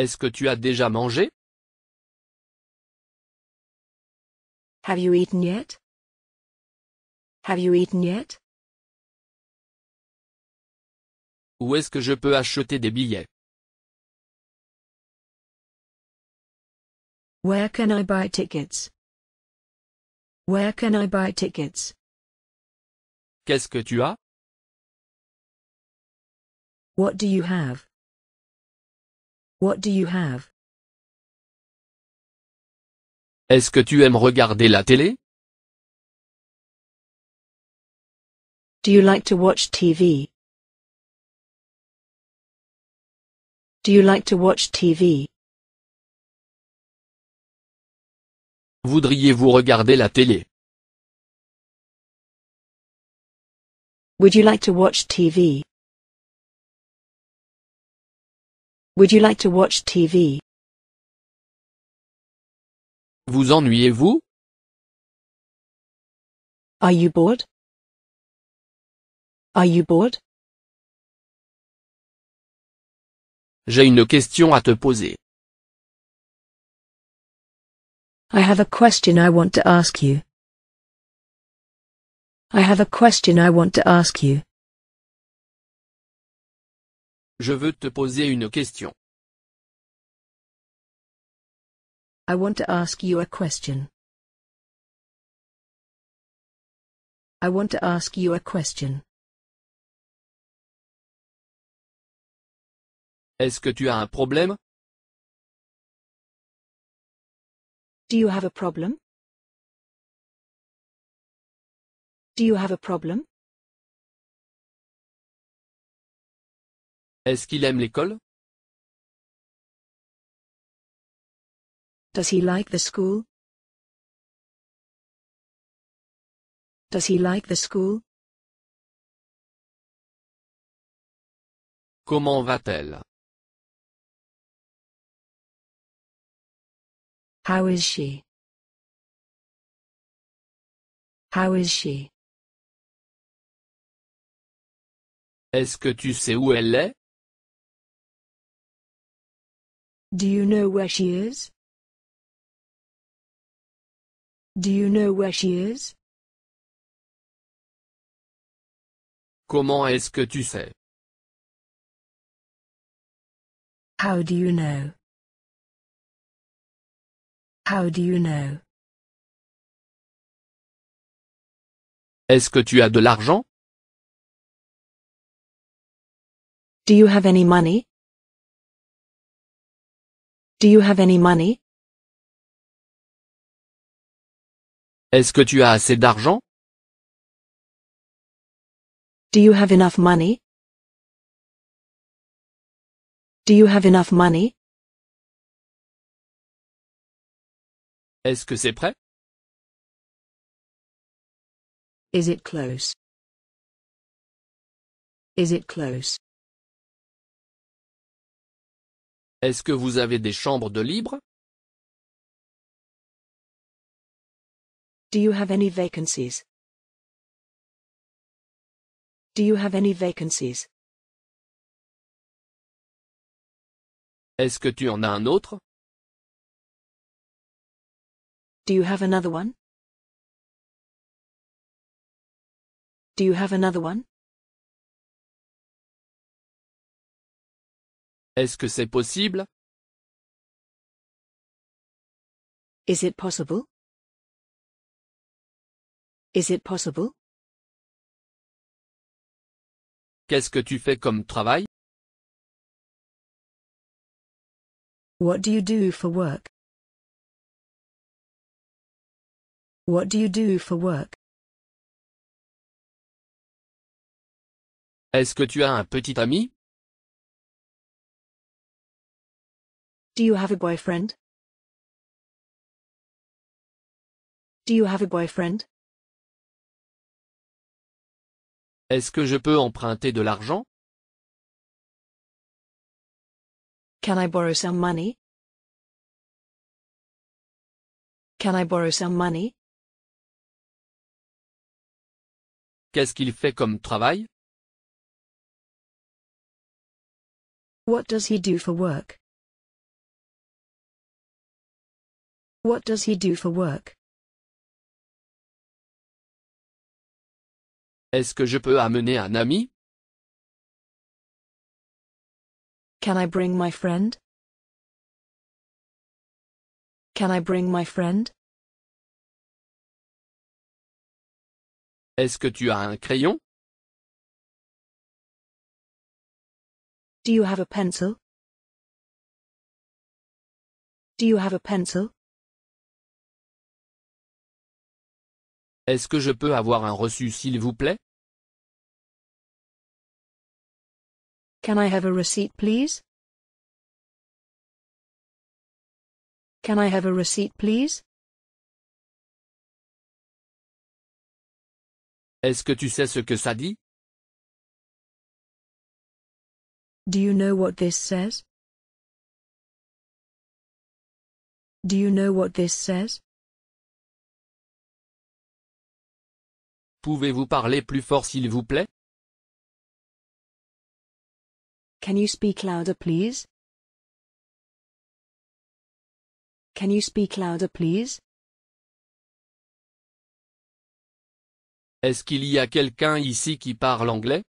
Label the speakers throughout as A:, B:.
A: Est-ce que tu as déjà mangé? Have you eaten yet? Have you eaten yet? Où est-ce que je peux acheter des billets? Where can I buy tickets? Where can I buy tickets? Qu'est-ce que tu as? What do you have? What do you have? Est-ce que tu aimes regarder la télé? Do you like to watch TV? Do you like to watch TV? Voudriez-vous regarder la télé? Would you like to watch TV? Would you like to watch TV? Vous ennuyez-vous? Are you bored? Are you bored? J'ai une question à te poser. I have a question I want to ask you. I have a question I want to ask you. Je veux te poser une question. I want to ask you a question. I want to ask you a question. Est-ce que tu as un problème? Do you have a problem? Do you have a problem? Est-ce qu'il aime l'école? Does he like the school? Does he like the school? Comment va-t-elle? How is she? How is she? Est-ce que tu sais où elle est? Do you know where she is? Do you know where she is? Comment est-ce que tu sais? How do you know? How do you know? Est-ce que tu as de l'argent? Do you have any money? Do you have any money? Est-ce que tu as assez d'argent? Do you have enough money? Do you have enough money? Est-ce que c'est prêt? Is it close? Is it close? Est-ce que vous avez des chambres de libre Do you have any vacancies? Do you have any vacancies? Est-ce que tu en as un autre? Do you have another one? Do you have another one? Est-ce que c'est possible? Is it possible? Is it possible? Qu'est-ce que tu fais comme travail? What do you do for work? What do you do for work? Est-ce que tu as un petit ami? Do you have a boyfriend? Do you have a boyfriend? Est-ce que je peux emprunter de l'argent? Can I borrow some money? Can I borrow some money? Qu'est-ce qu'il fait comme travail? What does he do for work? What does he do for work? Est-ce que je peux amener un ami? Can I bring my friend? Can I bring my friend? Est-ce que tu as un crayon? Do you have a pencil? Do you have a pencil? Est-ce que je peux avoir un reçu s'il vous plaît Can I have a receipt please? Can I have a receipt please? Est-ce que tu sais ce que ça dit? Do you know what this says? Do you know what this says? Pouvez-vous parler plus fort s'il vous plaît? Can you speak louder please? Can you speak louder please? Est-ce qu'il y a quelqu'un ici qui parle anglais?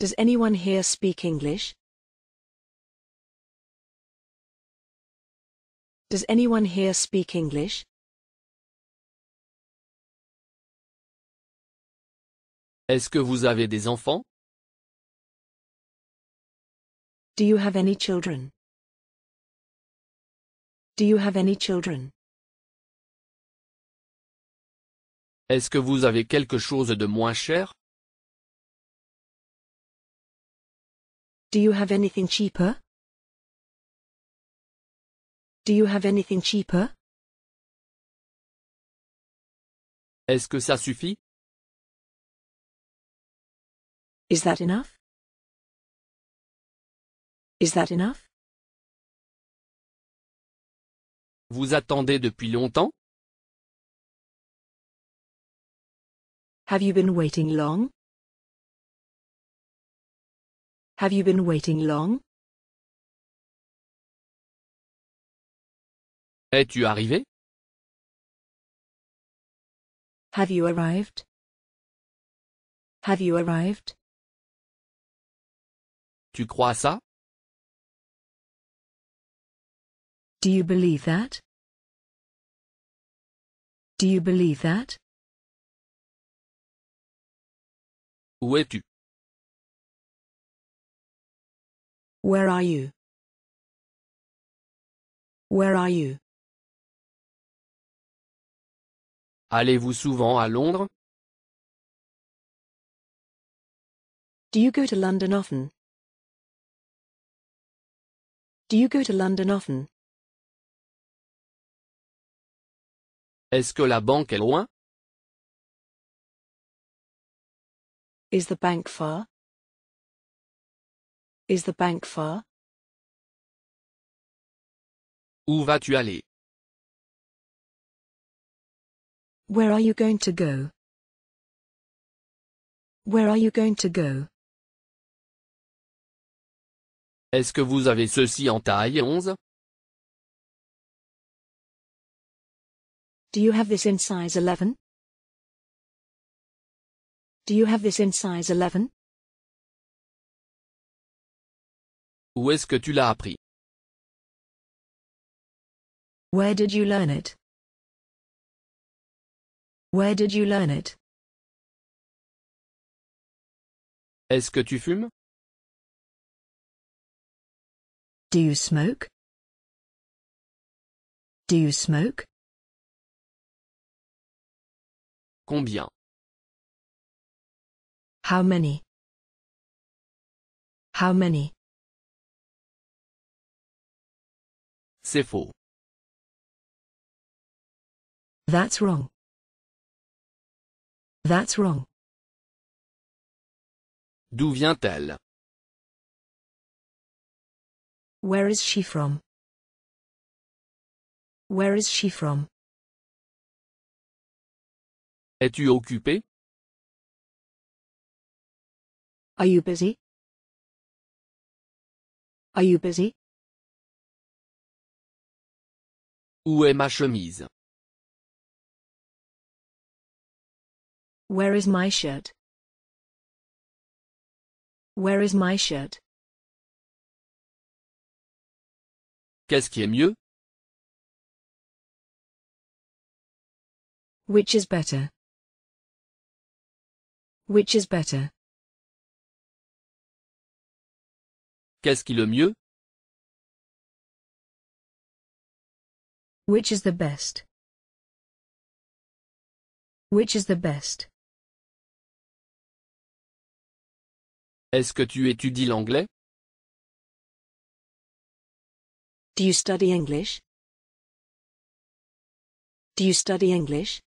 A: Does anyone here speak English? Does anyone here speak English? Est-ce que vous avez des enfants? Do you have any children? Do you have any children? Est-ce que vous avez quelque chose de moins cher? Do you have anything cheaper? Do you have anything cheaper? Est-ce que ça suffit? Is that enough? Is that enough? Vous attendez depuis longtemps? Have you been waiting long? Have you been waiting long? Es-tu arrivé? Have you arrived? Have you arrived? Tu crois ça? Do you believe that? Do you believe that? Où es-tu? Where are you? Where are you? Allez-vous souvent à Londres? Do you go to London often? Do you go to London often? Est-ce que la banque est loin? Is the bank far? Is the bank far? Où vas-tu aller? Where are you going to go? Where are you going to go? Est-ce que vous avez ceci en taille 11 Do you have this in size 11? Do you have this in size 11? Où est-ce que tu l'as appris? Where did you learn it? Where did you learn it? Est-ce que tu fumes? Do you smoke? Do you smoke? Combien? How many? How many? C'est faux. That's wrong. That's wrong. D'où vient-elle? Where is she from? Where is she from? Es-tu occupé? Are you busy? Are you busy? Où est ma chemise? Where is my shirt? Where is my shirt? Qu'est-ce qui est mieux? Which is better? Which is better? Qu'est-ce qui le mieux? Which is the best? Which is the best? Est-ce que tu étudies l'anglais? Do you study English? Do you study English?